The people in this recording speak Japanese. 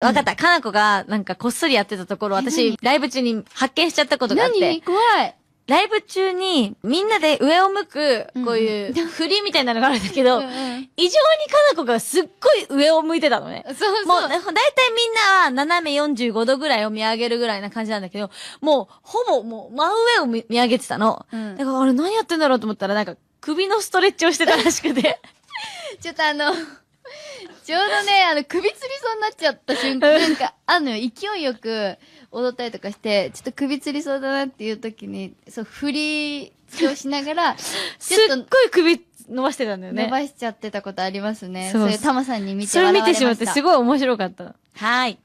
わかった。かなこが、なんかこっそりやってたところ、私、ライブ中に発見しちゃったことがあって。何怖い。ライブ中に、みんなで上を向く、こういう、振りみたいなのがあるんだけど、異常にかなこがすっごい上を向いてたのね。そうそう。もう、だいたいみんなは斜め45度ぐらいを見上げるぐらいな感じなんだけど、もう、ほぼもう、真上を見上げてたの。うん、だから、あれ何やってんだろうと思ったら、なんか、首のストレッチをしてたらしくて。ちょっとあの、ちょうどね、あの、首吊りそうになっちゃった瞬間、なんか、あのよ、勢いよく踊ったりとかして、ちょっと首吊りそうだなっていう時に、そう、振りをしながら、ちょっと。すっごい首伸ばしてたんだよね。伸ばしちゃってたことありますね。そういうタマさんに見て笑われましたそれ見てしまってすごい面白かった。はい。